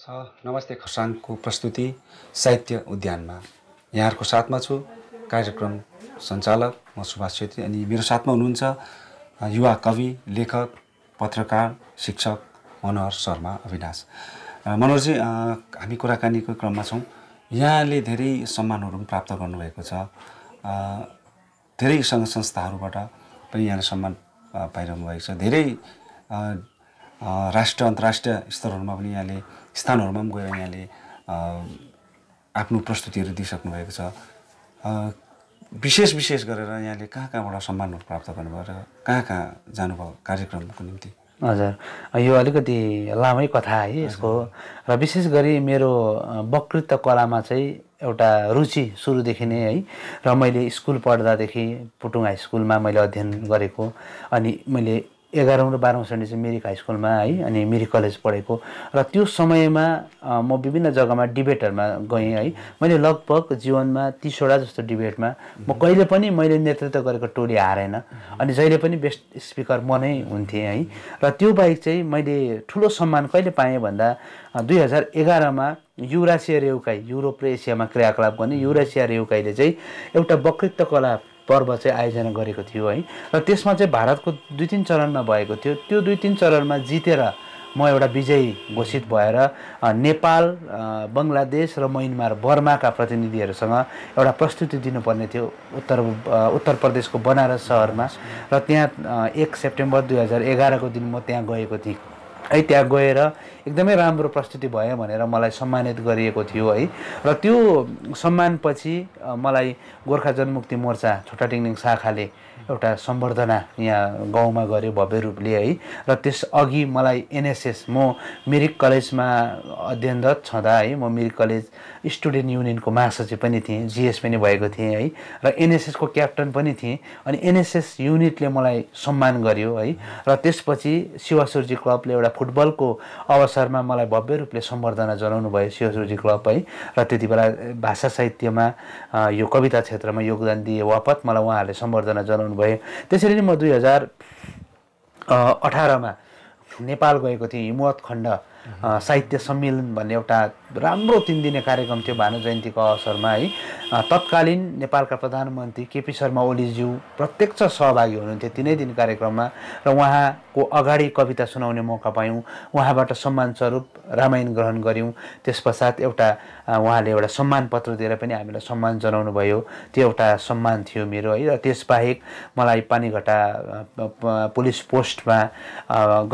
छ नमस्ते खरसाङको प्रस्तुति साहित्य उद्यानमा यहाँहरूको साथमा छु कार्यक्रम सञ्चालक म सुभाष छेत्री अनि मेरो साथमा हुनुहुन्छ युवा कवि लेखक पत्रकार शिक्षक मनोहर शर्मा अविनाश मनोहरजी हामी कुराकानीको क्रममा छौँ यहाँले धेरै सम्मानहरू पनि प्राप्त गर्नुभएको छ धेरै सङ्घ संस्थाहरूबाट पनि यहाँले सम्मान पाइरहनु भएको छ धेरै राष्ट्र अन्तर्राष्ट्रिय स्तरहरूमा पनि यहाँले स्थानहरूमा पनि गएर यहाँले आफ्नो प्रस्तुतिहरू दिइसक्नु भएको छ विशेष विशेष गरेर यहाँले कहाँ कहाँबाट सम्मानहरू प्राप्त गर्नुभयो र कहाँ कहाँ जानुभयो कार्यक्रमको निम्ति हजुर यो अलिकति लामै कथा है यसको र विशेष गरी मेरो वकृत कलामा चाहिँ एउटा रुचि सुरुदेखि नै है र मैले स्कुल पढ्दादेखि पुटुङ हाई स्कुलमा मैले अध्ययन गरेको अनि मैले एघारौँ र बाह्रौँ श्रेणी चाहिँ मिरिक हाई स्कुलमा है अनि मिरिक कलेज पढेको र त्यो समयमा म विभिन्न जग्गामा डिबेटहरूमा गएँ है मैले लगभग जीवनमा तिसवटा जस्तो डिबेटमा म कहिले पनि मैले नेतृत्व गरेको टोली हारेन अनि जहिले पनि बेस्ट स्पिकर म नै हुन्थेँ है र त्यो बाहेक चाहिँ मैले ठुलो सम्मान कहिले पाएँ भन्दा दुई हजार एघारमा युरासिया रेउकाई युरोप र एसियामा क्रियाकलाप गर्ने युरासिया रेउकाईले चाहिँ एउटा वकृत्व कला पर्व चाहिँ आयोजना गरेको थियो है र त्यसमा चाहिँ भारतको दुई तिन चरणमा भएको थियो त्यो दुई तिन चरणमा जितेर म एउटा विजयी घोषित भएर नेपाल बङ्गलादेश र म्यानमार बर्माका प्रतिनिधिहरूसँग एउटा प्रस्तुति दिनुपर्ने थियो उत्तर उत्तर प्रदेशको बनारस सहरमा र त्यहाँ एक सेप्टेम्बर दुई हजार एघारको दिन म त्यहाँ गएको थिएँ है त्यहाँ गएर एकदमै राम्रो प्रस्तुति भयो भनेर मलाई सम्मानित गरिएको थियो है र त्यो सम्मानपछि मलाई गोर्खा जनमुक्ति मोर्चा छोटा छोटाटिङनिङ शाखाले एउटा सम्वर्धना यहाँ गाउँमा गऱ्यो भव्य रूपले है र त्यस अघि मलाई एनएसएस म मिरिक कलेजमा अध्ययनरत छँदा है म मिरिक कलेज स्टुडेन्ट युनियनको महासचिव पनि थिएँ जिएस पनि भएको थिएँ है र एनएसएसको क्याप्टन पनि थिएँ अनि एनएसएस युनिटले मलाई सम्मान गर्यो है र त्यसपछि शिवासुरजी क्लबले एउटा फुटबलको अवसर अवसरमा मलाई भव्य रूपले सम्बर्धना जनाउनु भयो शिवजी क्लब है र त्यति बेला भाषा साहित्यमा यो कविता क्षेत्रमा योगदान दिए वापत मलाई उहाँहरूले सम्बर्धना जनाउनु भयो त्यसरी नै म दुई हजार अठारमा नेपाल गएको थिएँ हिमवत खण्ड साहित्य सम्मेलन भन्ने एउटा राम्रो तिन दिने कार्यक्रम थियो भानु जयन्तीको अवसरमा है तत्कालीन नेपालका प्रधानमन्त्री केपी शर्मा ओलीज्यू प्रत्यक्ष सहभागी हुनुहुन्थ्यो तिनै दिन कार्यक्रममा र उहाँको अगाडि कविता सुनाउने मौका पायौँ उहाँबाट सम्मानस्वरूप रामायण ग्रहण गऱ्यौँ त्यस पश्चात एउटा उहाँले एउटा सम्मान पत्र दिएर पनि हामीलाई सम्मान जनाउनु भयो त्यो एउटा सम्मान थियो मेरो है र त्यसबाहेक मलाई पानीघट्टा पुलिस पोस्टमा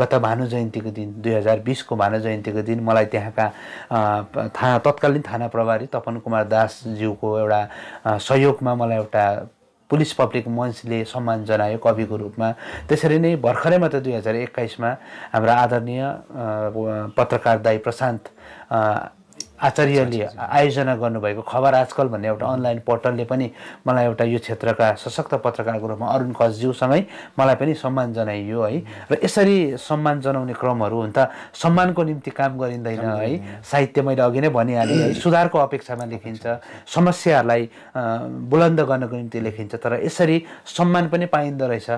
गत भानु जयन्तीको दिन दुई हजार बिसको भानु जयन्तीको दिन मलाई त्यहाँका थाहा तत्कालीन थाना प्रभारी तपन कुमार दासज्यूको एउटा सहयोगमा मलाई एउटा पुलिस पब्लिक मञ्चले सम्मान जनायो कविको रूपमा त्यसरी नै भर्खरै मात्र दुई हजार एक्काइसमा हाम्रा आदरणीय पत्रकार दाई प्रशान्त आचार्यले आयोजना गर्नुभएको खबर आजकल भन्ने एउटा अनलाइन पोर्टलले पनि मलाई एउटा यो क्षेत्रका सशक्त पत्रकारको रूपमा अरुण कसज्यूसँगै मलाई पनि सम्मान जनाइयो है र यसरी सम्मान जनाउने क्रमहरू हुन त सम्मानको निम्ति काम गरिँदैन है साहित्य मैले अघि नै भनिहालेँ सुधारको अपेक्षामा लेखिन्छ समस्याहरूलाई बुलन्द गर्नको निम्ति लेखिन्छ तर यसरी सम्मान पनि पाइँदो रहेछ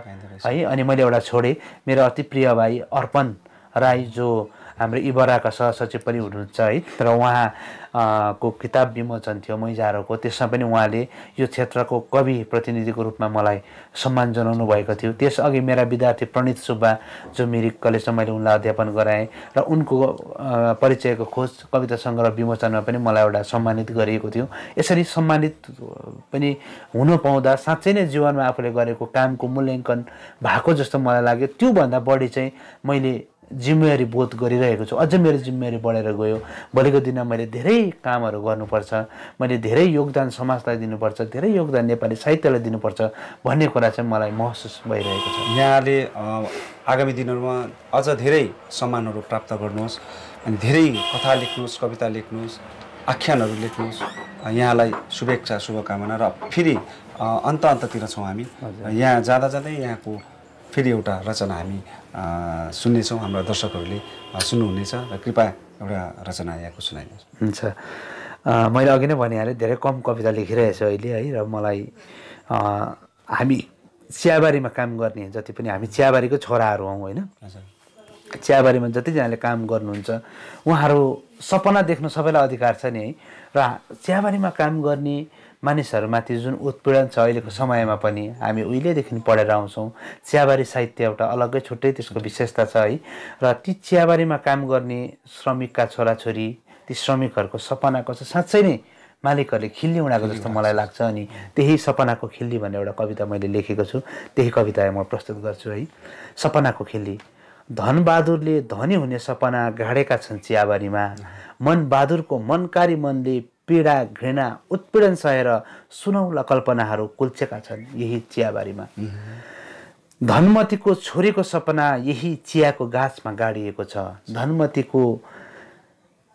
है अनि मैले एउटा छोडेँ मेरो अति प्रिय भाइ अर्पण राई जो हाम्रो इबराका सहसचिव पनि हुनुहुन्छ है र उहाँ को किताब विमोचन थियो मैजारोको त्यसमा पनि उहाँले यो क्षेत्रको कवि प्रतिनिधिको रूपमा मलाई सम्मान जनाउनु भएको थियो त्यसअघि मेरा विद्यार्थी प्रणित सुब्बा जो मिरिक कलेजमा मैले उनलाई अध्यापन गराएँ र उनको परिचयको खोज कविता सङ्ग्रह विमोचनमा पनि मलाई एउटा सम्मानित गरिएको थियो यसरी सम्मानित पनि हुन पाउँदा साँच्चै नै जीवनमा आफूले गरेको कामको मूल्याङ्कन भएको जस्तो मलाई लाग्यो त्योभन्दा बढी चाहिँ मैले जिम्मेवारी बोध गरिरहेको छु अझ मेरो जिम्मेवारी बढेर गयो भोलिको दिनमा मैले धेरै कामहरू गर्नुपर्छ मैले धेरै योगदान समाजलाई दिनुपर्छ धेरै योगदान नेपाली साहित्यलाई दिनुपर्छ भन्ने कुरा चाहिँ मलाई महसुस भइरहेको छ यहाँले आगामी दिनहरूमा अझ धेरै सम्मानहरू प्राप्त गर्नुहोस् अनि धेरै कथा लेख्नुहोस् कविता लेख्नुहोस् आख्यानहरू लेख्नुहोस् यहाँलाई शुभेच्छा शुभकामना र फेरि अन्त अन्ततिर छौँ हामी यहाँ जाँदा जाँदै यहाँको फेरि एउटा रचना हामी सुन्नेछौँ हाम्रो दर्शकहरूले सुन्नुहुनेछ र कृपया एउटा रचना यहाँको सुनाइदिनुहोस् हुन्छ मैले अघि नै भनिहालेँ धेरै कम कविता लेखिरहेछु अहिले है र मलाई हामी चियाबारीमा काम गर्ने जति पनि हामी चियाबारीको छोराहरू हौँ होइन चियाबारीमा जतिजनाले काम गर्नुहुन्छ उहाँहरू सपना देख्नु सबैलाई अधिकार छ नि है र चियाबारीमा काम गर्ने मानिसहरूमाथि जुन उत्पीडन छ अहिलेको समयमा पनि हामी उहिलेदेखि पढेर आउँछौँ चियाबारी साहित्य एउटा अलग्गै छुट्टै त्यसको विशेषता छ है र ती चियाबारीमा काम गर्ने श्रमिकका छोराछोरी ती श्रमिकहरूको सपनाको चाहिँ साँच्चै नै मालिकहरूले खिल्ली उडाएको जस्तो मलाई लाग्छ अनि त्यही सपनाको खिल्ली भन्ने एउटा कविता मैले लेखेको छु त्यही कविता म प्रस्तुत गर्छु है सपनाको खिल्ली धनबहादुरले धनी हुने सपना गाडेका छन् चियाबारीमा मनबहादुरको मनकारी मनले पीडा घृणा उत्पीडन सहेर सुनौला कल्पनाहरू कुल्चेका छन् यही चियाबारीमा धनमतीको छोरीको सपना यही चियाको गाछमा गाडिएको छ धनमतीको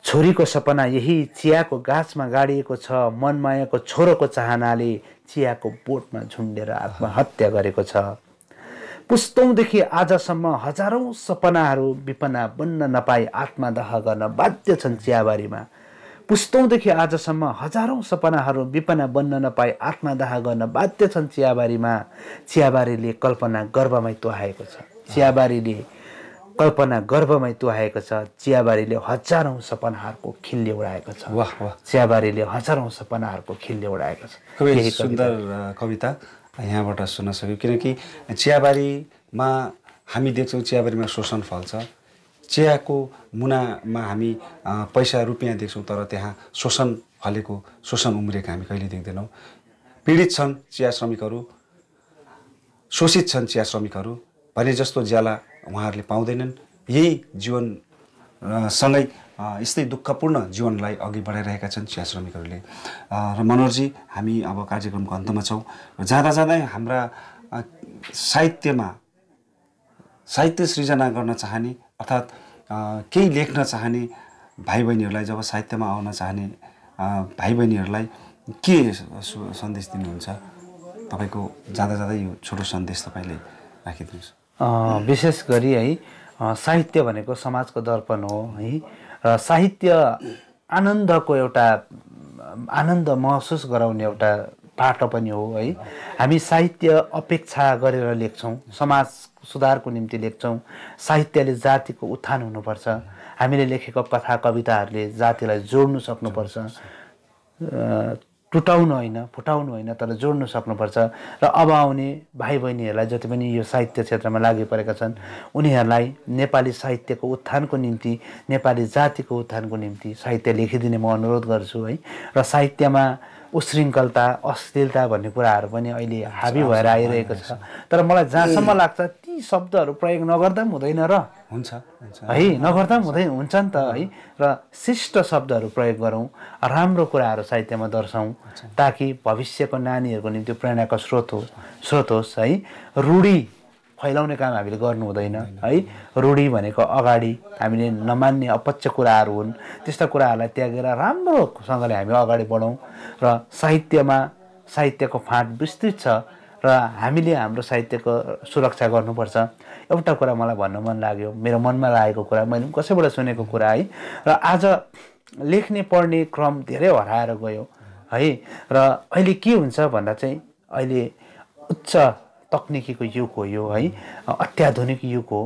छोरीको सपना यही चियाको गाछमा गाडिएको छ मनमायाको छोरोको चाहनाले चियाको बोटमा झुन्डेर आत्महत्या गरेको छ पुस्तौँदेखि आजसम्म हजारौँ सपनाहरू विपना बन्न नपाई दह गर्न बाध्य छन् चियाबारीमा पुस्तौँदेखि आजसम्म हजारौँ सपनाहरू विपना बन्न नपाई दह गर्न बाध्य छन् चियाबारीमा चियाबारीले कल्पना गर्वमै तोहाएको छ चियाबारीले कल्पना गर्वमै तोहाएको छ चियाबारीले हजारौँ सपनाहरूको खिल्ले उडाएको छ वाह वाह चियाबारीले हजारौँ सपनाहरूको खिल्ले उडाएको छ सुन्दर कविता यहाँबाट सुन्न सक्यो किनकि चियाबारीमा हामी देख्छौँ चियाबारीमा शोषण फल्छ चियाको मुनामा हामी पैसा रुपियाँ देख्छौँ तर त्यहाँ शोषण फलेको शोषण उम्रिएको हामी कहिले देख्दैनौँ पीडित छन् चिया श्रमिकहरू शोषित छन् चिया श्रमिकहरू भने जस्तो ज्याला उहाँहरूले पाउँदैनन् यही जीवन सँगै यस्तै दुःखपूर्ण जीवनलाई अघि बढाइरहेका छन् चिया श्रमिकहरूले र मनोहरजी हामी अब कार्यक्रमको अन्तमा छौँ र जाँदा जाँदै हाम्रा साहित्यमा साहित्य सृजना गर्न चाहने अर्थात् केही लेख्न चाहने भाइ बहिनीहरूलाई जब साहित्यमा आउन चाहने भाइ बहिनीहरूलाई के सन्देश दिनुहुन्छ तपाईँको जाँदा जाँदै यो छोटो सन्देश तपाईँले राखिदिनुहोस् विशेष गरी है साहित्य भनेको समाजको दर्पण हो है र साहित्य आनन्दको एउटा आनन्द महसुस गराउने एउटा पाटो पनि हो है हामी साहित्य अपेक्षा गरेर लेख्छौँ समाज सुधारको निम्ति लेख्छौँ साहित्यले जातिको उत्थान हुनुपर्छ हामीले लेखेको कथा कविताहरूले जातिलाई जोड्नु सक्नुपर्छ टुटाउनु होइन फुटाउनु होइन तर जोड्नु सक्नुपर्छ र अब आउने भाइ बहिनीहरूलाई जति पनि यो साहित्य क्षेत्रमा लागि परेका छन् उनीहरूलाई नेपाली साहित्यको उत्थानको निम्ति नेपाली जातिको उत्थानको निम्ति साहित्य लेखिदिने म अनुरोध गर्छु है र साहित्यमा उशृङ्खलता अश्लीलता भन्ने कुराहरू पनि अहिले हाबी भएर आइरहेको छ तर मलाई जहाँसम्म लाग्छ ती शब्दहरू प्रयोग नगर्दा पनि हुँदैन र हुन्छ है नगर्दा पनि हुँदै हुन्छ नि त है र शिष्ट शब्दहरू प्रयोग गरौँ राम्रो कुराहरू साहित्यमा दर्शाउँ ताकि भविष्यको नानीहरूको निम्ति प्रेरणाको स्रोत हो स्रोत होस् है रूढी फैलाउने काम हामीले गर्नु हुँदैन है रूढी भनेको अगाडि हामीले नमान्ने अपच्य कुराहरू हुन् त्यस्ता कुराहरूलाई त्यागेर राम्रोसँगले हामी अगाडि बढौँ र साहित्यमा साहित्यको फाँट विस्तृत छ र हामीले हाम्रो साहित्यको सुरक्षा गर्नुपर्छ एउटा कुरा मलाई भन्न मन लाग्यो मेरो मनमा लागेको कुरा मैले कसैबाट सुनेको कुरा है र आज लेख्ने पढ्ने क्रम धेरै हराएर गयो है र अहिले के हुन्छ भन्दा चाहिँ अहिले उच्च तक्निकीको युग हो यो है अत्याधुनिक युग हो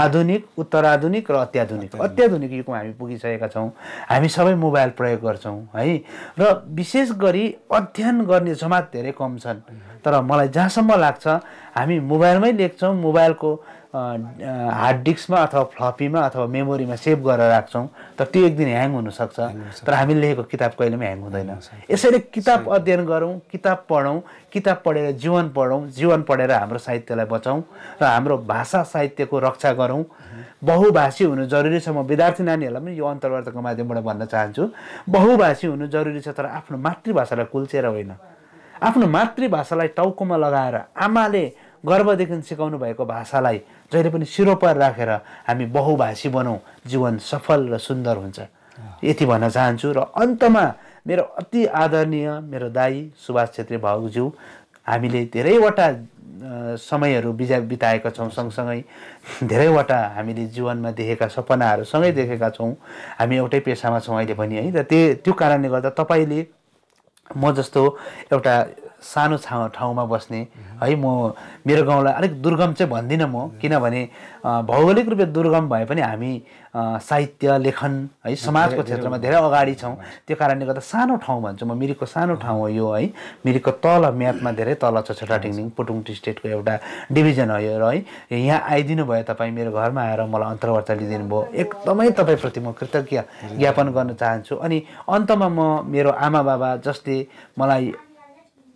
आधुनिक उत्तराधुनिक र अत्याधुनिक अत्याधुनिक युगमा हामी पुगिसकेका छौँ हामी सबै मोबाइल प्रयोग गर्छौँ है र विशेष गरी अध्ययन गर्ने जमात धेरै कम छन् तर मलाई जहाँसम्म लाग्छ हामी मोबाइलमै लेख्छौँ मोबाइलको हार्ड डिस्कमा अथवा फ्लपीमा अथवा मेमोरीमा सेभ गरेर राख्छौँ तर त्यो एक दिन ह्याङ हुनसक्छ तर हामीले लेखेको किताब कहिले पनि ह्याङ हुँदैन यसरी किताब अध्ययन गरौँ किताब पढौँ किताब पढेर जीवन पढौँ जीवन पढेर हाम्रो साहित्यलाई बचाउँ र हाम्रो भाषा साहित्यको रक्षा गरौँ बहुभाषी हुनु जरुरी छ म विद्यार्थी नानीहरूलाई पनि यो अन्तर्वार्ताको माध्यमबाट भन्न चाहन्छु बहुभाषी हुनु जरुरी छ तर आफ्नो मातृभाषालाई कुल्चेर होइन आफ्नो मातृभाषालाई टाउकोमा लगाएर आमाले गर्वदेखि सिकाउनु भएको भाषालाई जहिले पनि सिरोपर राखेर हामी बहुभाषी बनाउँ जीवन सफल र सुन्दर हुन्छ यति भन्न चाहन्छु र अन्तमा मेरो अति आदरणीय मेरो दाई सुभाष छेत्री भाउज्यू हामीले धेरैवटा समयहरू बिजा बिताएका छौँ सँगसँगै धेरैवटा हामीले जीवनमा देखेका सपनाहरू सँगै देखेका छौँ हामी एउटै पेसामा छौँ अहिले पनि है र त्यो त्यो कारणले गर्दा तपाईँले म जस्तो एउटा सानो छाउ ठाउँमा बस्ने है म मेरो गाउँलाई अलिक दुर्गम चाहिँ भन्दिनँ म किनभने भौगोलिक रूपले दुर्गम भए पनि हामी साहित्य लेखन है समाजको क्षेत्रमा धेरै अगाडि छौँ त्यो कारणले गर्दा सानो ठाउँ भन्छु म मिरिकको सानो ठाउँ हो यो है मिरिकको तल म्यापमा धेरै तल छ छोटा टिङनिङ पुटुङ स्टेटको एउटा डिभिजन हो यो र है यहाँ आइदिनु भयो तपाईँ मेरो घरमा आएर मलाई अन्तर्वार्ता लिइदिनु भयो एकदमै तपाईँप्रति म कृतज्ञ ज्ञापन गर्न चाहन्छु अनि अन्तमा म मेरो आमा बाबा जसले मलाई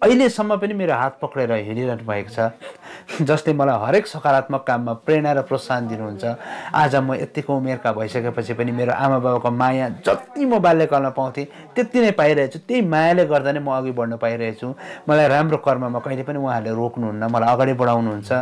अहिलेसम्म पनि मेरो हात पक्रेर हिँडिरहनु भएको छ जसले मलाई हरेक सकारात्मक काममा प्रेरणा र प्रोत्साहन दिनुहुन्छ आज म यत्तिको उमेरका भइसकेपछि पनि मेरो आमा बाबाको माया जति म बाल्यकालमा पाउँथेँ त्यति नै पाइरहेछु त्यही मायाले गर्दा नै म अघि बढ्न पाइरहेछु मलाई राम्रो कर्ममा कहिले पनि उहाँहरूले रोक्नुहुन्न मलाई अगाडि बढाउनुहुन्छ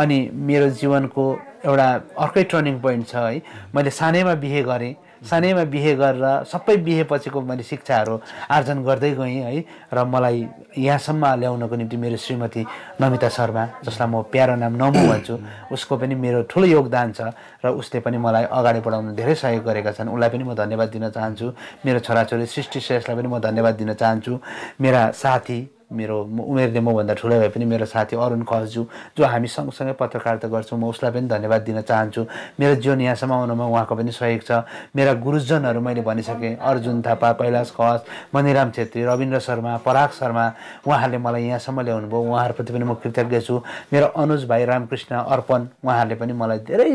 अनि मेरो जीवनको एउटा अर्कै टर्निङ पोइन्ट छ है मैले सानैमा बिहे गरेँ सानैमा बिहे गरेर सबै बिहे पछिको मैले शिक्षाहरू आर्जन गर्दै गएँ है र मलाई यहाँसम्म ल्याउनको निम्ति मेरो श्रीमती नमिता शर्मा जसलाई म प्यारो नाम नमु भन्छु उसको पनि मेरो ठुलो योगदान छ र उसले पनि मलाई अगाडि बढाउन धेरै सहयोग गरेका छन् उसलाई पनि म धन्यवाद दिन चाहन्छु मेरो छोराछोरी सृष्टि श्रेष्ठलाई पनि म धन्यवाद दिन चाहन्छु मेरा साथी मेरो उमेरले मभन्दा ठुलो भए पनि मेरो साथी अरुण खसज्यू जो हामी सँगसँगै पत्रकारिता गर्छौँ म उसलाई पनि धन्यवाद दिन चाहन्छु मेरो जीवन यहाँसम्म आउनुमा उहाँको पनि सहयोग छ मेरा गुरुजनहरू मैले भनिसकेँ अर्जुन थापा कैलाश खस मणिराम छेत्री रविन्द्र शर्मा पराग शर्मा उहाँहरूले मलाई यहाँसम्म ल्याउनु भयो उहाँहरूप्रति पनि म कृतज्ञ छु मेरो अनुज भाइ रामकृष्ण अर्पण उहाँहरूले पनि मलाई धेरै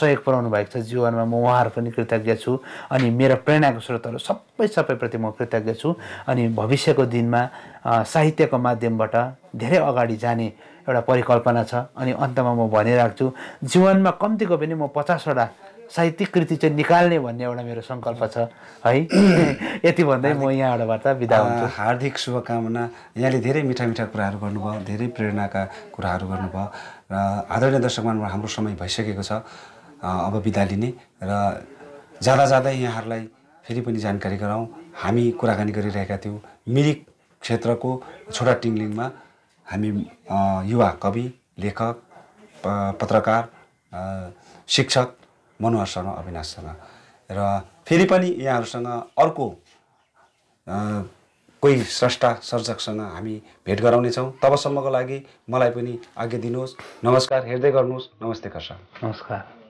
सहयोग पुऱ्याउनु भएको छ जीवनमा म उहाँहरू पनि कृतज्ञ छु अनि मेरो प्रेरणाको स्रोतहरू सबै सबैप्रति म कृतज्ञ छु अनि भविष्यको दिनमा साहित्यको माध्यमबाट धेरै अगाडि जाने एउटा परिकल्पना छ अनि अन्तमा म भनिराख्छु जीवनमा कम्तीको पनि म पचासवटा साहित्यिक कृति चाहिँ निकाल्ने भन्ने एउटा मेरो सङ्कल्प छ है यति भन्दै म यहाँबाट बिदा हुन्छु हार्दिक शुभकामना यहाँले धेरै मिठा मिठा कुराहरू गर्नुभयो धेरै प्रेरणाका कुराहरू गर्नुभयो र आदरणीय दर्शकमा हाम्रो समय भइसकेको छ अब बिदा लिने र जाँदा जाँदै यहाँहरूलाई फेरि पनि जानकारी गराउँ हामी कुराकानी गरिरहेका थियौँ मिरिक क्षेत्रको छोटा टिङलिङमा हामी युवा कवि लेखक पत्रकार शिक्षक मनोहर शर्मा अविनाश र फेरि पनि यहाँहरूसँग अर्को कोही स्रष्टा सर्जकसँग हामी भेट गराउनेछौँ तबसम्मको लागि मलाई पनि आज्ञा दिनुहोस् नमस्कार हेर्दै गर्नुहोस् नमस्ते कर्सा नमस्कार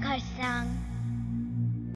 歌声。